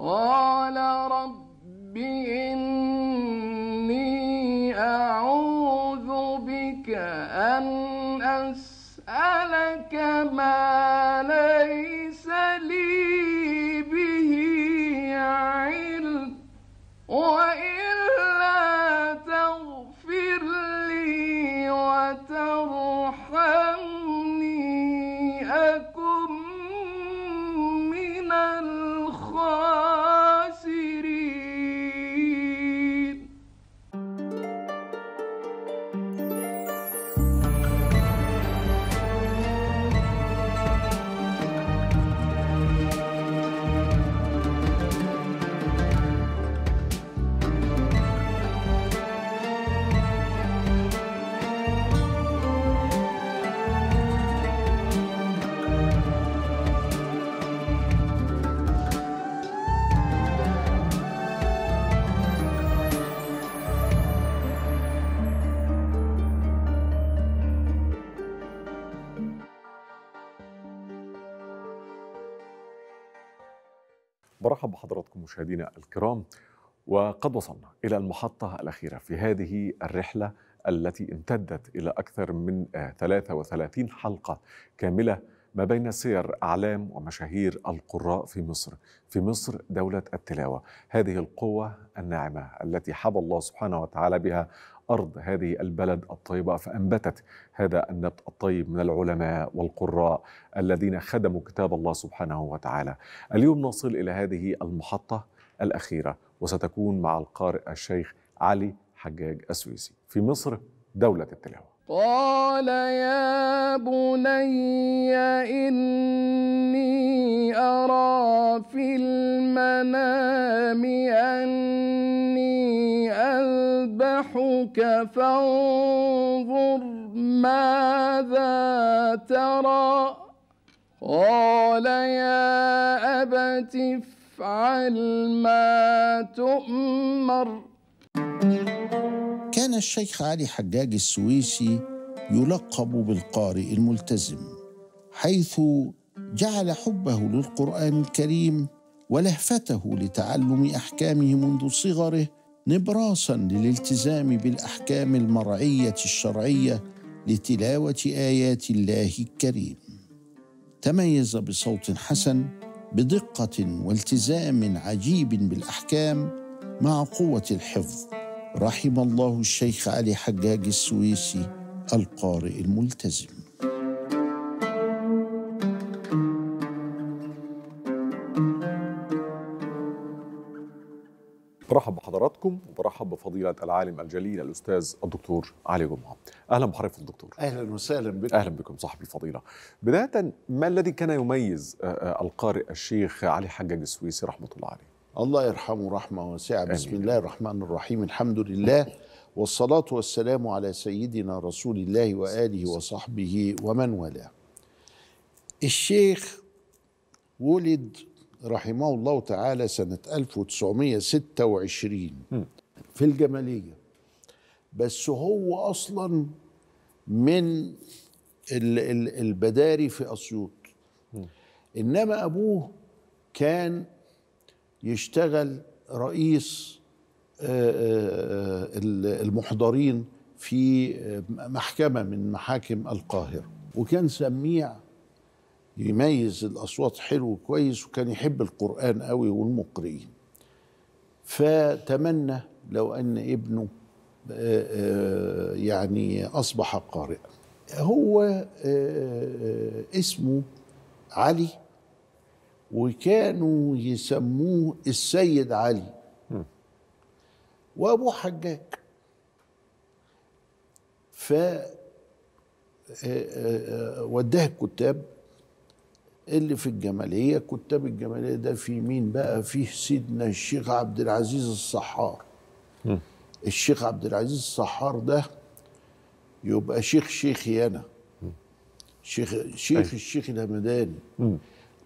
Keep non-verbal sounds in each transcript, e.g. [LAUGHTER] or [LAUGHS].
قال رب أرحب بحضراتكم مشاهدينا الكرام وقد وصلنا إلى المحطة الأخيرة في هذه الرحلة التي امتدت إلى أكثر من 33 حلقة كاملة ما بين سير أعلام ومشاهير القراء في مصر في مصر دولة التلاوة هذه القوة الناعمة التي حب الله سبحانه وتعالى بها أرض هذه البلد الطيبة فأنبتت هذا النبت الطيب من العلماء والقراء الذين خدموا كتاب الله سبحانه وتعالى اليوم نصل إلى هذه المحطة الأخيرة وستكون مع القارئ الشيخ علي حجاج السويسي في مصر دولة التلاوة قال يا بني إني أرى في المنام أني أذ يذبحك فانظر ماذا ترى قال يا أبت افعل ما تؤمر كان الشيخ علي حجاج السويسي يلقب بالقارئ الملتزم حيث جعل حبه للقرآن الكريم ولهفته لتعلم أحكامه منذ صغره نبراسا للالتزام بالاحكام المرعيه الشرعيه لتلاوه ايات الله الكريم تميز بصوت حسن بدقه والتزام عجيب بالاحكام مع قوه الحفظ رحم الله الشيخ علي حجاج السويسي القارئ الملتزم حضراتكم وبرحب بفضيلة العالم الجليل الأستاذ الدكتور علي جمعة أهلا بحضرتك الدكتور أهلا وسهلا بك أهلا بكم صاحب الفضيلة بداية ما الذي كان يميز آه، آه، القارئ الشيخ علي حجاج السويسي رحمة الله عليه الله يرحمه رحمة واسعة بسم الله الرحمن الرحيم الحمد لله والصلاة والسلام على سيدنا رسول الله وآله وصحبه ومن والاه الشيخ ولد رحمه الله تعالى سنة 1926 في الجمالية بس هو أصلا من البداري في أسيوط إنما أبوه كان يشتغل رئيس آه، آه، آه، المحضرين في محكمة من محاكم القاهرة وكان سميع يميز الاصوات حلو كويس وكان يحب القران قوي والمقرئين فتمنى لو ان ابنه آه، آه، يعني اصبح قارئا هو آه، اسمه علي وكانوا يسموه السيد علي وابوه حجاج ف وداه الكتاب اللي في الجماليه كتاب الجماليه ده في مين بقى فيه سيدنا الشيخ عبد العزيز الصحار م. الشيخ عبد العزيز الصحار ده يبقى شيخ شيخي انا شيخ شيخ أي. أيوه. الشيخ الهمداني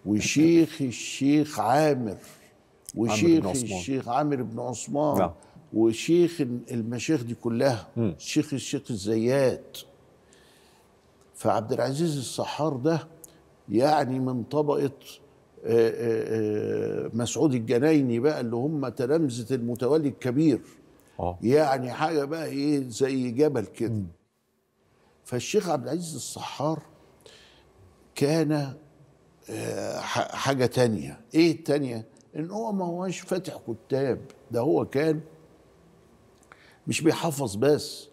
وشيخ الشيخ عامر وشيخ عامر الشيخ عامر بن عثمان نعم. وشيخ المشايخ دي كلها م. شيخ الشيخ الزيات فعبد العزيز الصحار ده يعني من طبقه آه، آه، آه، مسعود الجنايني بقى اللي هم تلامذه المتولي الكبير أوه. يعني حاجه بقى ايه زي جبل كده فالشيخ عبد العزيز الصحار كان حاجه تانية ايه التانية ان هو ما هوش فاتح كتاب ده هو كان مش بيحفظ بس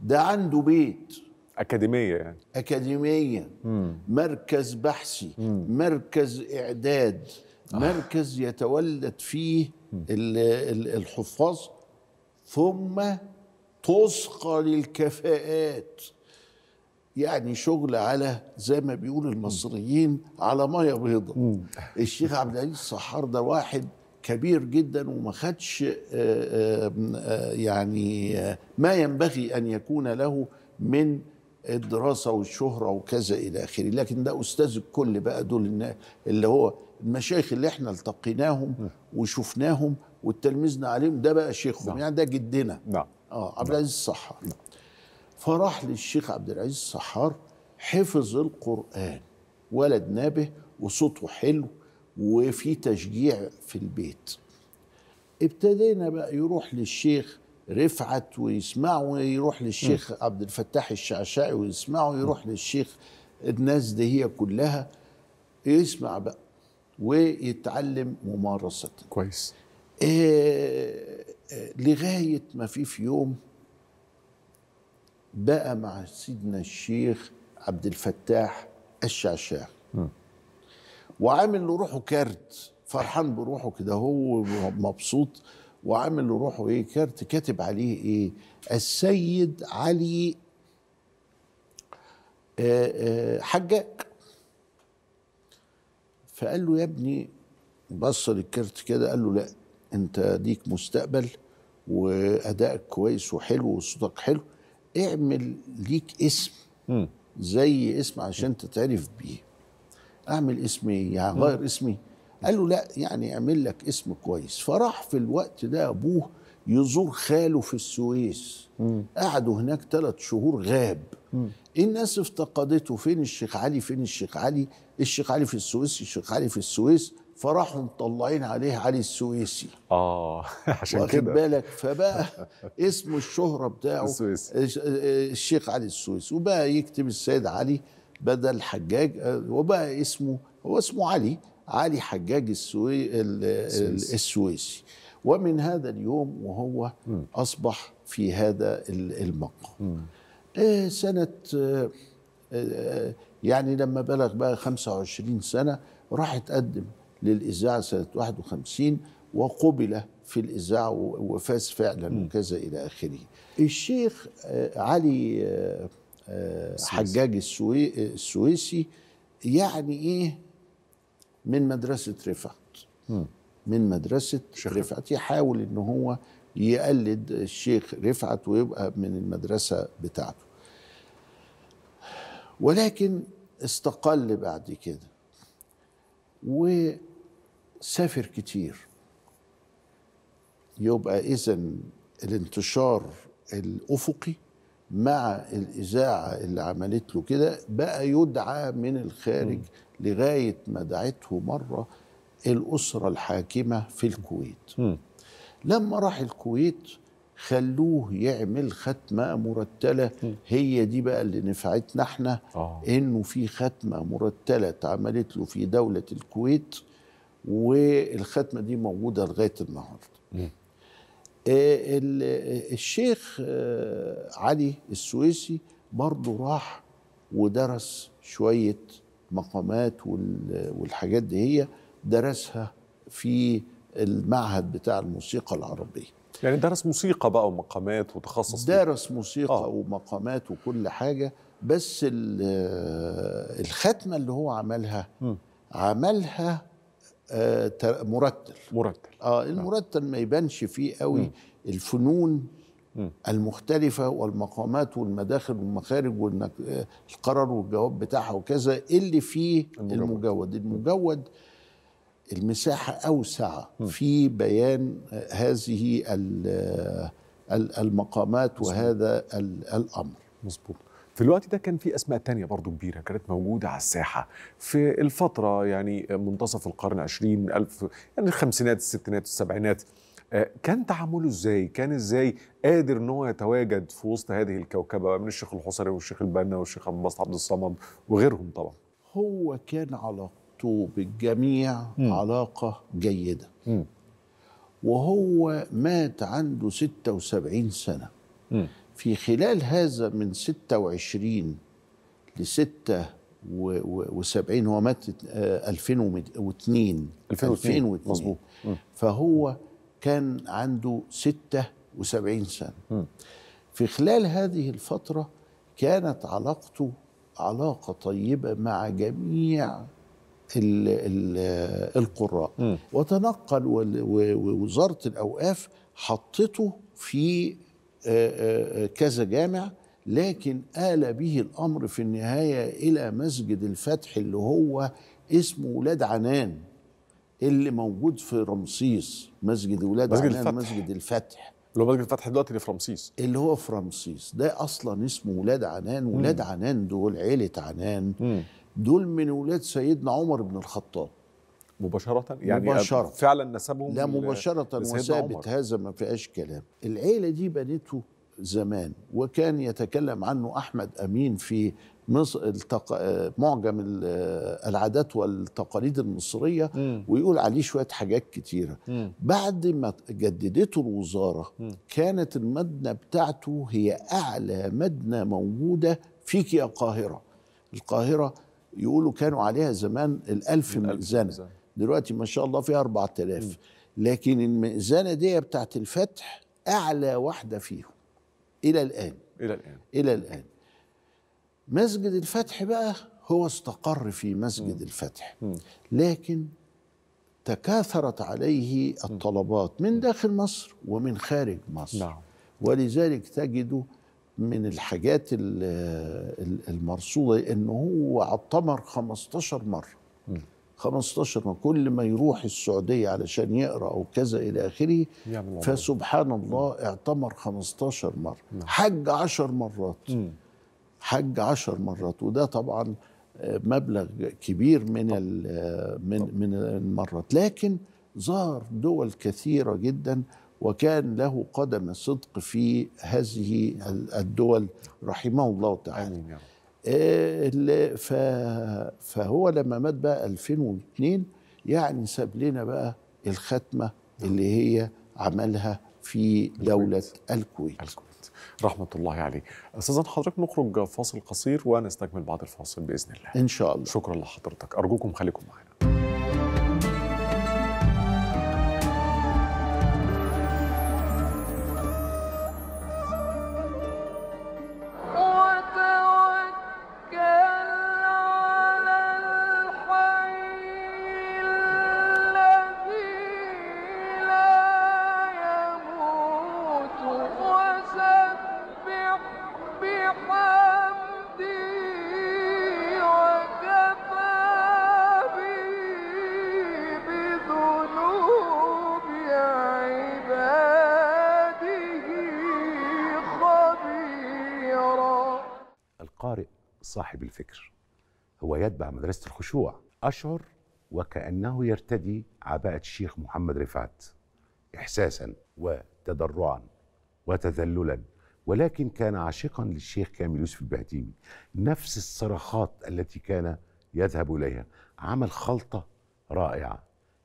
ده عنده بيت اكاديميه يعني اكاديميه مم. مركز بحثي مم. مركز اعداد آه. مركز يتولد فيه الحفاظ ثم تسقى للكفاءات يعني شغل على زي ما بيقول المصريين على ميه بيضاء الشيخ عبد العزيز الصحار ده واحد كبير جدا وما خدش آه، آه، آه، يعني ما ينبغي ان يكون له من الدراسه والشهره وكذا الى اخره لكن ده استاذ الكل بقى دول اللي هو المشايخ اللي احنا التقيناهم وشفناهم واتلمذنا عليهم ده بقى شيخهم نعم. يعني ده جدنا نعم اه نعم. عبد العزيز الصحار نعم. فراح للشيخ عبد العزيز الصحار حفظ القران ولد نابه وصوته حلو وفي تشجيع في البيت ابتدينا بقى يروح للشيخ رفعت ويسمعه ويروح للشيخ م. عبد الفتاح الشعشاعي ويسمعه ويروح م. للشيخ الناس دي هي كلها يسمع بقى ويتعلم ممارسة كويس آه،, آه لغاية ما في في يوم بقى مع سيدنا الشيخ عبد الفتاح الشعشاع وعامل لروحه كارت فرحان بروحه كده هو مبسوط وعامل لروحه ايه كارت كاتب عليه ايه السيد علي آه، آه، حجاج فقال له يا ابني بص للكارت كده قال له لا انت ليك مستقبل وادائك كويس وحلو وصوتك حلو اعمل ليك اسم زي اسم عشان تتعرف بيه اعمل اسمي إيه؟ يعني غير اسمي قال له لا يعني اعمل لك اسم كويس فراح في الوقت ده ابوه يزور خاله في السويس مم. قعدوا هناك ثلاث شهور غاب مم. الناس افتقدته فين الشيخ علي فين الشيخ علي الشيخ علي في السويس الشيخ علي في السويس فراحوا مطلعين عليه علي السويسي اه [LAUGHS] عشان كده واخد بالك فبقى [LAUGHS] اسم الشهره بتاعه السويسي الشيخ علي السويسي وبقى يكتب السيد علي بدل حجاج آه، وبقى اسمه هو اسمه علي علي حجاج السوي السويسي ومن هذا اليوم وهو أصبح في هذا المقام آه، سنة آه، آه، يعني لما بلغ بقى 25 سنة راح اتقدم للإذاعة سنة 51 وقبل في الإذاعة وفاز فعلا وكذا إلى آخره الشيخ علي حجاج السويسي يعني إيه من مدرسه رفعت من مدرسه رفعت يحاول ان هو يقلد الشيخ رفعت ويبقى من المدرسه بتاعته ولكن استقل بعد كده وسافر كتير يبقى اذا الانتشار الافقي مع الاذاعه اللي عملت له كده بقى يدعى من الخارج م. لغاية ما دعته مرة الأسرة الحاكمة في الكويت م. لما راح الكويت خلوه يعمل ختمة مرتلة م. هي دي بقى اللي نفعتنا احنا آه. انه في ختمة مرتلة اتعملت له في دولة الكويت والختمة دي موجودة لغاية النهاردة آه، الشيخ آه، علي السويسي برضه راح ودرس شوية مقامات والحاجات دي هي درسها في المعهد بتاع الموسيقى العربيه يعني درس موسيقى بقى ومقامات وتخصص درس موسيقى آه. ومقامات وكل حاجه بس الختمه اللي هو عملها م. عملها آه، مرتل مرتل آه،, اه المرتل ما يبانش فيه قوي م. الفنون المختلفة والمقامات والمداخل والمخارج وإنك القرار والجواب بتاعها وكذا اللي فيه المجود. المجود المجود المساحة أوسع في بيان هذه المقامات وهذا الأمر مظبوط في الوقت ده كان في اسماء تانية برضو كبيره كانت موجوده على الساحه في الفتره يعني منتصف القرن 20 ألف يعني الخمسينات الستينات السبعينات آه، كان تعامله ازاي كان ازاي قادر ان هو يتواجد في وسط هذه الكوكبه من الشيخ الحصري والشيخ البنا والشيخ ابو عبد الصمد وغيرهم طبعا هو كان علاقته بالجميع م. علاقه جيده م. وهو مات عنده 76 سنه م. في خلال هذا من 26 ل 76 هو مات 2002 آه، 2002 مظبوط فهو كان عنده 76 سنة م. في خلال هذه الفترة كانت علاقته علاقة طيبة مع جميع الـ الـ القراء م. وتنقل ووزارة الأوقاف حطته في كذا جامع لكن آل به الأمر في النهاية إلى مسجد الفتح اللي هو اسمه ولاد عنان اللي موجود في رمسيس مسجد ولاد مسجد الفتح مسجد الفتح اللي هو مسجد الفتح دلوقتي اللي في رمسيس اللي هو في رمسيس ده اصلا اسمه ولاد عنان ولاد مم. عنان دول عيله عنان مم. دول من ولاد سيدنا عمر بن الخطاب مباشرة يعني مباشرة. فعلا نسبهم لا مباشرة وثابت هذا ما فيهاش كلام العيلة دي بنته زمان وكان يتكلم عنه أحمد أمين في مصر التق... آه، معجم آه، العادات والتقاليد المصريه م. ويقول عليه شويه حاجات كتيره م. بعد ما جددته الوزاره م. كانت المدنه بتاعته هي اعلى مدنه موجوده فيك يا القاهره القاهره يقولوا كانوا عليها زمان الألف مئذنة دلوقتي ما شاء الله فيها 4000 لكن المئذنة دي بتاعت الفتح أعلى واحدة فيهم إلى الآن إلى الآن إلى الآن مسجد الفتح بقى هو استقر في مسجد الفتح لكن تكاثرت عليه الطلبات من داخل مصر ومن خارج مصر نعم. ولذلك تجد من الحاجات المرصودة أنه هو عطمر 15 مرة 15 مرة كل ما يروح السعودية علشان يقرأ أو كذا إلى آخره فسبحان الله اعتمر 15 مرة نعم. حج 10 مرات م. حج عشر مرات وده طبعا مبلغ كبير من من من المرات لكن ظهر دول كثيره جدا وكان له قدم صدق في هذه نعم. الدول رحمه الله تعالى آه، فهو لما مات بقى 2002 يعني ساب لنا بقى الختمه نعم. اللي هي عملها في دوله الكويت, الكويت. رحمه الله عليه. استاذ حضرتك نخرج فاصل قصير ونستكمل بعد الفاصل باذن الله. ان شاء الله. شكرا لحضرتك، ارجوكم خليكم معنا. صاحب الفكر هو يتبع مدرسة الخشوع أشعر وكأنه يرتدي عباءة الشيخ محمد رفعت إحساسا وتضرعا وتذللا ولكن كان عاشقا للشيخ كامل يوسف البهتيمي نفس الصرخات التي كان يذهب إليها عمل خلطة رائعة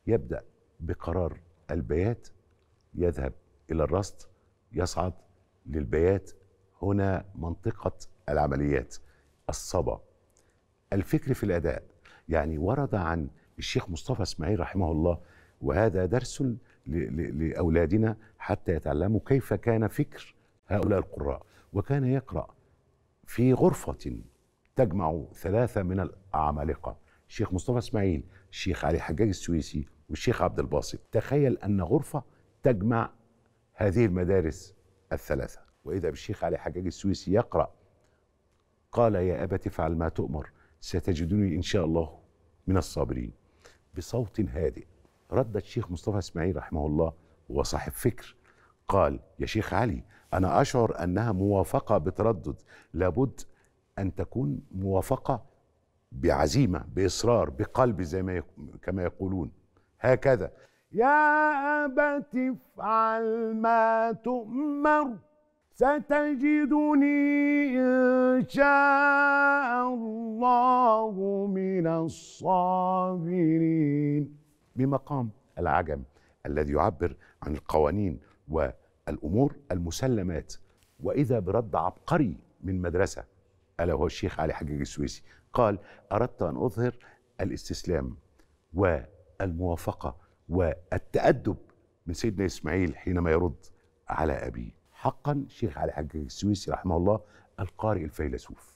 يبدأ بقرار البيات يذهب إلى الرصد يصعد للبيات هنا منطقة العمليات الصبا الفكر في الأداء يعني ورد عن الشيخ مصطفى اسماعيل رحمه الله وهذا درس لأولادنا حتى يتعلموا كيف كان فكر هؤلاء القراء وكان يقرأ في غرفة تجمع ثلاثة من العمالقة الشيخ مصطفى اسماعيل الشيخ علي حجاج السويسي والشيخ عبد الباسط تخيل أن غرفة تجمع هذه المدارس الثلاثة وإذا بالشيخ علي حجاج السويسي يقرأ قال يا أبت افعل ما تؤمر ستجدني إن شاء الله من الصابرين بصوت هادئ رد الشيخ مصطفى اسماعيل رحمه الله وصاحب فكر قال يا شيخ علي أنا أشعر أنها موافقة بتردد لابد أن تكون موافقة بعزيمة بإصرار بقلب زي ما كما يقولون هكذا يا أبت افعل ما تؤمر ستجدني إن شاء الله من الصابرين بمقام العجم الذي يعبر عن القوانين والأمور المسلمات وإذا برد عبقري من مدرسة ألا هو الشيخ علي حجاج السويسي قال أردت أن أظهر الاستسلام والموافقة والتأدب من سيدنا إسماعيل حينما يرد على أبيه حقا شيخ علي حجاج السويسي رحمه الله القارئ الفيلسوف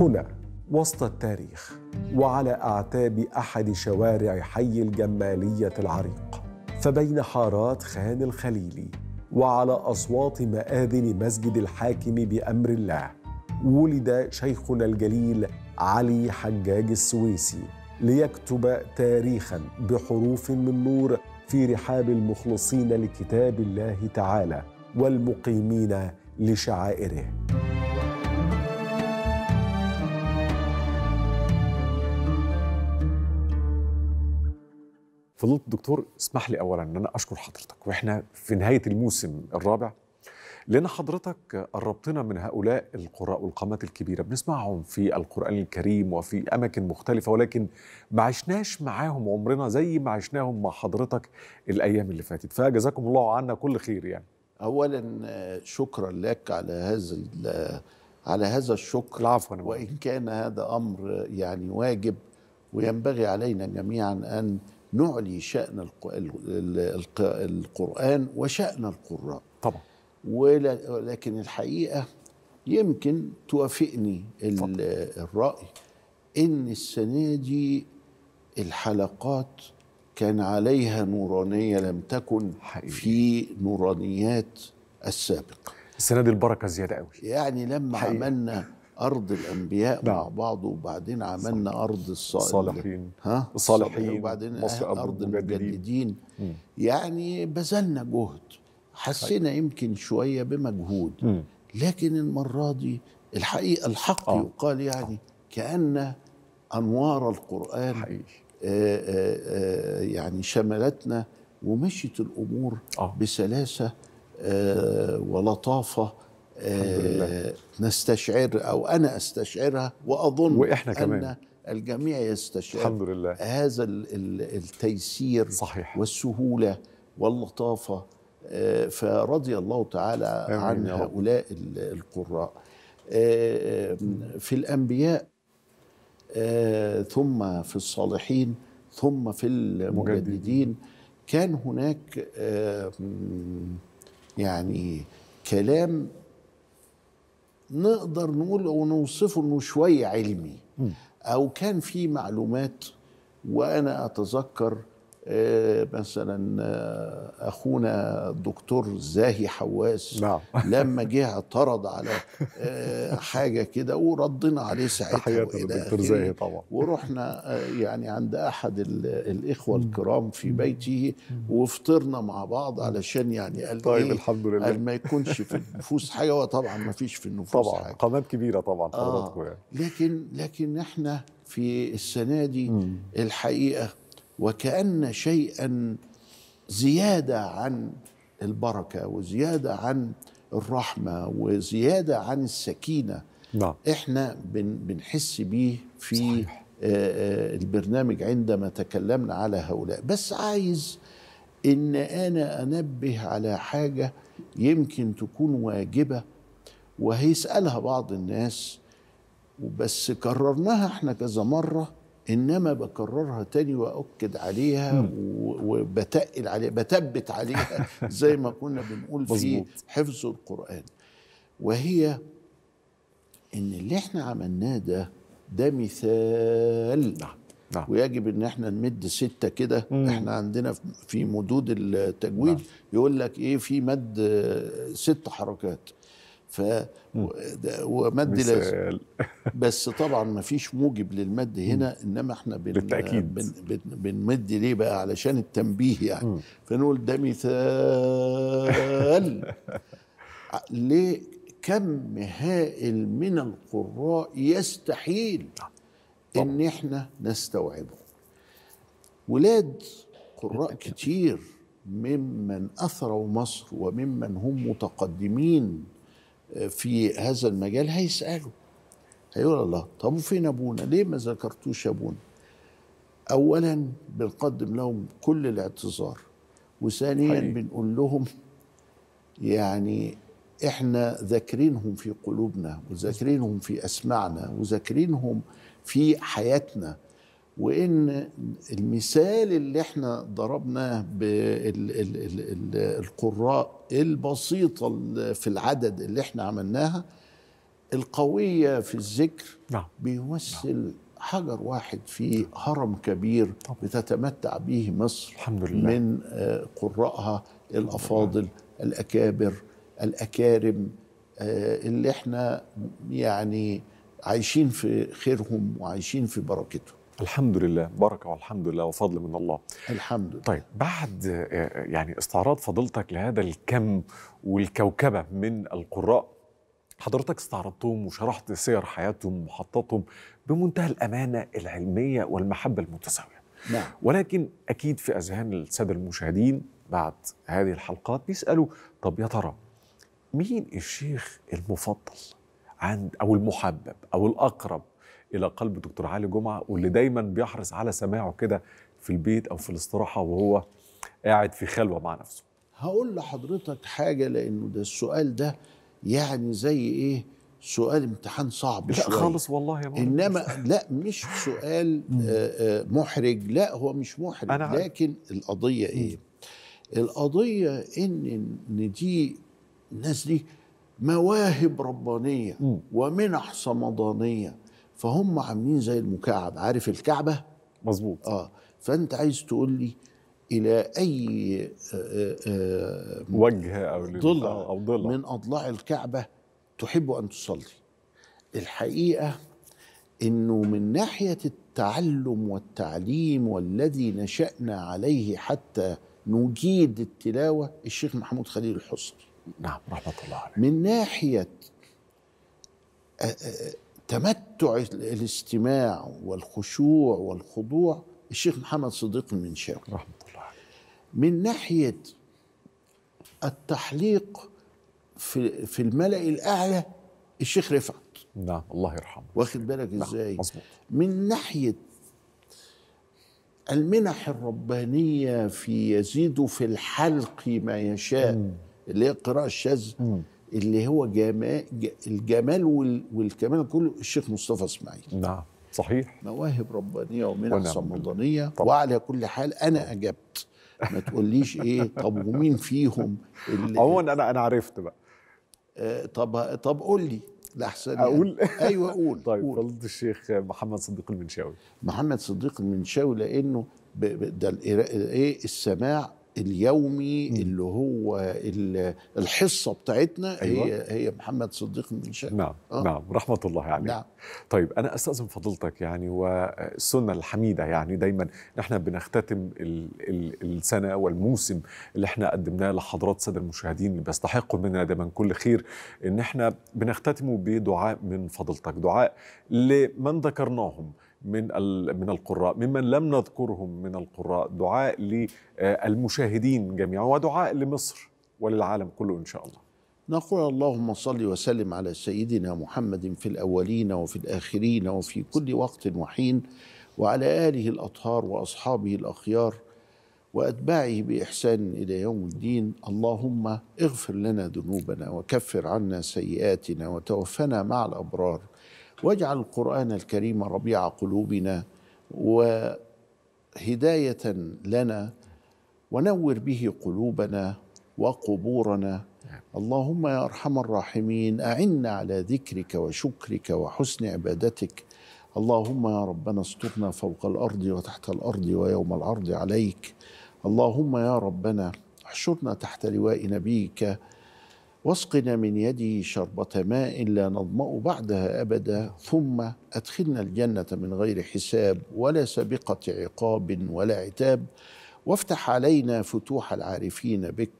هنا وسط التاريخ وعلى اعتاب احد شوارع حي الجماليه العريق فبين حارات خان الخليلي وعلى اصوات ماذن مسجد الحاكم بامر الله ولد شيخنا الجليل علي حجاج السويسي ليكتب تاريخا بحروف من نور في رحاب المخلصين لكتاب الله تعالى والمقيمين لشعائره فضلت دكتور اسمح لي اولا ان انا اشكر حضرتك واحنا في نهايه الموسم الرابع لان حضرتك قربتنا من هؤلاء القراء والقامات الكبيره بنسمعهم في القران الكريم وفي اماكن مختلفه ولكن ما عشناش معاهم عمرنا زي ما عشناهم مع حضرتك الايام اللي فاتت فجزاكم الله عنا كل خير يعني اولا شكرا لك على هذا على هذا الشكر العفو وان كان هذا امر يعني واجب وينبغي علينا جميعا ان نعلي شأن القرآن وشأن القراء طبعا ولكن الحقيقة يمكن توافقني الرأي إن السنة دي الحلقات كان عليها نورانية لم تكن حقيقي. في نورانيات السابق السنة دي البركة زيادة قوي يعني لما حقيقي. عملنا ارض الانبياء نعم. مع بعض وبعدين عملنا صح. ارض الصالحين الصالحين ها الصالحين وبعدين مصر أه، ارض المجددين يعني بذلنا جهد حسينا حقيقة. يمكن شويه بمجهود م. لكن المره دي الحقيقه الحق آه. يقال يعني كان انوار القران حقيقي. آآ آه، آآ آه، يعني شملتنا ومشيت الامور آه. بسلاسه ولطافه آه، نستشعر او انا استشعرها واظن واحنا كمان أن الجميع يستشعر الحمد لله هذا التيسير صحيح والسهوله واللطافه آه، فرضي الله تعالى عن هؤلاء القراء آه، في الانبياء ثم في الصالحين ثم في المجددين كان هناك يعني كلام نقدر نقول نوصفه انه شويه علمي او كان في معلومات وانا اتذكر آه، مثلا آه، اخونا الدكتور زاهي حواس نعم. [LAUGHS] لما جه اعترض على آه، حاجه كده وردنا عليه ساعتها الدكتور زاهي طبعا [LAUGHS] ورحنا يعني عند احد الاخوه الكرام في بيته وفطرنا مع بعض علشان يعني قال طيب إيه الحمد لله قال ما يكونش في النفوس حاجه وطبعا ما فيش في النفوس طبعا قامات كبيره طبعا حضراتكم آه يعني لكن لكن احنا في السنه دي مم. الحقيقه وكأن شيئا زيادة عن البركة وزيادة عن الرحمة وزيادة عن السكينة نعم. احنا بن بنحس بيه في صحيح. البرنامج عندما تكلمنا على هؤلاء بس عايز ان انا انبه على حاجه يمكن تكون واجبه وهيسالها بعض الناس بس كررناها احنا كذا مره انما بكررها تاني واكد عليها وبتقل عليها بتبت عليها [LAUGHS] زي ما كنا بنقول في حفظ القران وهي ان اللي احنا عملناه ده ده مثال نعم نعم. ويجب ان احنا نمد سته كده احنا عندنا في مدود التجويد نعم. يقول لك ايه في مد ست حركات ف ومد لازم [LAUGHS] بس طبعا ما فيش موجب للمد هنا انما احنا بن بالتاكيد بن بن بنمد ليه بقى علشان التنبيه يعني فنقول ده مثال [LAUGHS] لكم هائل من القراء يستحيل ان احنا نستوعبه ولاد قراء [LAUGHS] كتير ممن اثروا مصر وممن هم متقدمين في هذا المجال هيسأله هيقول الله طب وفين ابونا ليه ما ذكرتوش ابونا اولا بنقدم لهم كل الاعتذار وثانيا حقيقي. بنقول لهم يعني احنا ذاكرينهم في قلوبنا وذاكرينهم في اسماعنا وذاكرينهم في حياتنا وان المثال اللي احنا ضربناه بالقراء البسيطه في العدد اللي احنا عملناها القويه في الذكر نعم. بيمثل نعم. حجر واحد في هرم كبير بتتمتع به مصر الحمد لله. من آه، قرائها الافاضل الاكابر الاكارم آه، اللي احنا يعني عايشين في خيرهم وعايشين في بركتهم الحمد لله بركة والحمد لله وفضل من الله الحمد لله طيب بعد آه، آه، يعني استعراض فضيلتك لهذا الكم والكوكبة من القراء حضرتك استعرضتهم وشرحت سير حياتهم ومحطاتهم بمنتهى الأمانة العلمية والمحبة المتساوية نعم. ولكن أكيد في أذهان السادة المشاهدين بعد هذه الحلقات بيسألوا طب يا ترى مين الشيخ المفضل عند أو المحبب أو الأقرب الى قلب دكتور علي جمعه واللي دايما بيحرص على سماعه كده في البيت او في الاستراحه وهو قاعد في خلوه مع نفسه. هقول لحضرتك حاجه لانه ده السؤال ده يعني زي ايه؟ سؤال امتحان صعب لا شوية. خالص والله يا مولانا انما لا مش سؤال [LAUGHS] آه، آه، محرج لا هو مش محرج أنا لكن القضيه ايه؟ القضيه ان ان دي الناس دي مواهب ربانيه ومنح صمدانيه فهم عاملين زي المكعب عارف الكعبه مظبوط اه فانت عايز تقول لي الى اي آه، آه، آه، وجه او ضلع او ضلع من اضلاع الكعبه تحب ان تصلي الحقيقه انه من ناحيه التعلم والتعليم والذي نشانا عليه حتى نجيد التلاوه الشيخ محمود خليل الحصري نعم رحمه الله عليه من ناحيه تمتع الاستماع والخشوع والخضوع الشيخ محمد صديق المنشاوي رحمه الله من ناحيه التحليق في في الملأ الاعلى الشيخ رفعت نعم الله يرحمه واخد بالك نعم، ازاي نعم. من ناحيه المنح الربانيه في يزيد في الحلق ما يشاء مم. اللي هي القراءه الشاذه اللي هو جمال الجمال والكمال كله الشيخ مصطفى اسماعيل نعم صحيح مواهب ربانيه ومنح صمدانيه وعلى كل حال انا اجبت ما تقوليش ايه طب ومين فيهم اللي عموما انا انا عرفت بقى آه طب طب قول لي لاحسن يعني. اقول يعني. [LAUGHS] ايوه قول طيب قول. فضيله الشيخ محمد صديق المنشاوي محمد صديق المنشاوي لانه ده ايه السماع اليومي مم. اللي هو الحصه بتاعتنا أيوة. هي هي محمد صديق بن شاكر نعم آه. نعم رحمه الله عليه نعم. طيب انا استاذن فضيلتك يعني والسنه الحميده يعني دايما نحن بنختتم الـ الـ السنه والموسم اللي احنا قدمناه لحضرات ساده المشاهدين اللي بيستحقوا منا دايما كل خير ان احنا بنختتمه بدعاء من فضيلتك دعاء لمن ذكرناهم من من القراء ممن لم نذكرهم من القراء دعاء للمشاهدين جميعا ودعاء لمصر وللعالم كله إن شاء الله نقول اللهم صل وسلم على سيدنا محمد في الأولين وفي الآخرين وفي كل وقت وحين وعلى آله الأطهار وأصحابه الأخيار وأتباعه بإحسان إلى يوم الدين اللهم اغفر لنا ذنوبنا وكفر عنا سيئاتنا وتوفنا مع الأبرار واجعل القرآن الكريم ربيع قلوبنا وهداية لنا ونور به قلوبنا وقبورنا اللهم يا أرحم الراحمين أعنا على ذكرك وشكرك وحسن عبادتك اللهم يا ربنا استرنا فوق الأرض وتحت الأرض ويوم العرض عليك اللهم يا ربنا احشرنا تحت لواء نبيك واسقنا من يده شربة ماء لا نظمأ بعدها أبدا ثم أدخلنا الجنة من غير حساب ولا سابقة عقاب ولا عتاب وافتح علينا فتوح العارفين بك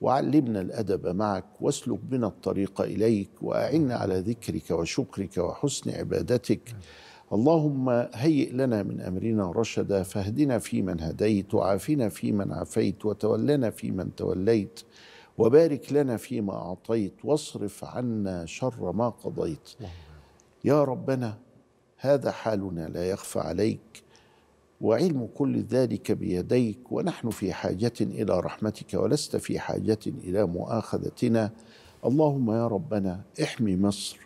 وعلمنا الادب معك واسلك بنا الطريق اليك واعنا على ذكرك وشكرك وحسن عبادتك اللهم هيئ لنا من امرنا رشدا فاهدنا فيمن هديت وعافنا فيمن عافيت وتولنا فيمن توليت وبارك لنا فيما أعطيت واصرف عنا شر ما قضيت يا ربنا هذا حالنا لا يخفى عليك وعلم كل ذلك بيديك ونحن في حاجة إلى رحمتك ولست في حاجة إلى مؤاخذتنا اللهم يا ربنا احمي مصر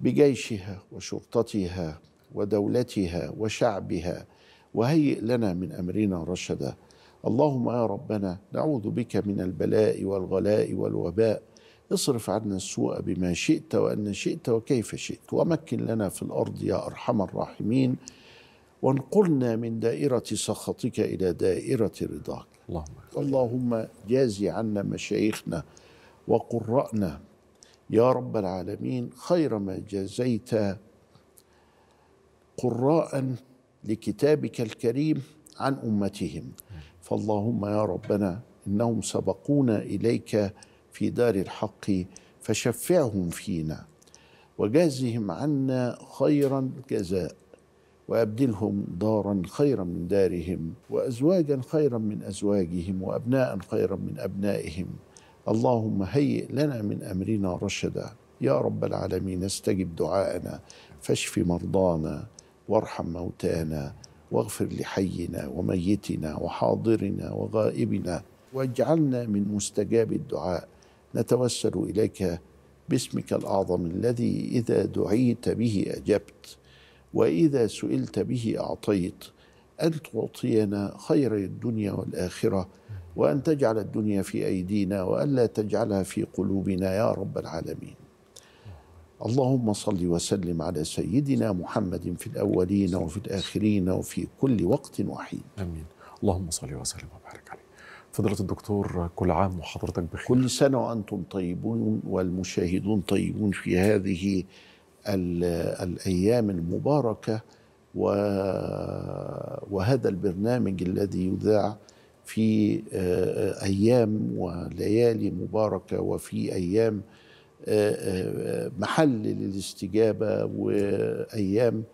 بجيشها وشرطتها ودولتها وشعبها وهيئ لنا من أمرنا رشدا اللهم يا ربنا نعوذ بك من البلاء والغلاء والوباء اصرف عنا السوء بما شئت وان شئت وكيف شئت ومكن لنا في الارض يا ارحم الراحمين وانقلنا من دائرة سخطك إلى دائرة رضاك اللهم, اللهم جازي عنا مشايخنا وقراءنا يا رب العالمين خير ما جازيت قراء لكتابك الكريم عن أمتهم فاللهم يا ربنا انهم سبقونا اليك في دار الحق فشفعهم فينا وجازهم عنا خيرا جزاء وابدلهم دارا خيرا من دارهم وازواجا خيرا من ازواجهم وابناء خيرا من ابنائهم اللهم هيئ لنا من امرنا رشدا يا رب العالمين استجب دعاءنا فاشف مرضانا وارحم موتانا واغفر لحينا وميتنا وحاضرنا وغائبنا واجعلنا من مستجاب الدعاء نتوسل اليك باسمك الاعظم الذي اذا دعيت به اجبت واذا سئلت به اعطيت ان تعطينا خير الدنيا والاخره وان تجعل الدنيا في ايدينا والا تجعلها في قلوبنا يا رب العالمين اللهم صل وسلم على سيدنا محمد في الأولين وفي الآخرين وفي كل وقت وحين أمين اللهم صل وسلم وبارك عليه فضيلة الدكتور كل عام وحضرتك بخير كل سنة وأنتم طيبون والمشاهدون طيبون في هذه الأيام المباركة وهذا البرنامج الذي يذاع في آه، آه، أيام وليالي مباركة وفي أيام آه، آه، محل للاستجابه وايام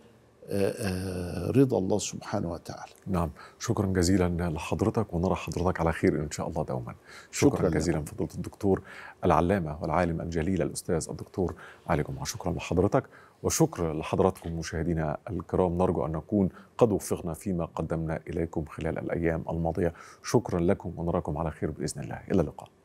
آه، رضا الله سبحانه وتعالى نعم شكرا جزيلا لحضرتك ونرى حضرتك على خير إن شاء الله دوما شكرا, شكرا جزيلا فضيلة الدكتور العلامة والعالم الجليل الأستاذ الدكتور علي جمعة شكرا لحضرتك وشكرا لحضراتكم مشاهدينا الكرام نرجو أن نكون قد وفقنا فيما قدمنا إليكم خلال الأيام الماضية شكرا لكم ونراكم على خير بإذن الله إلى اللقاء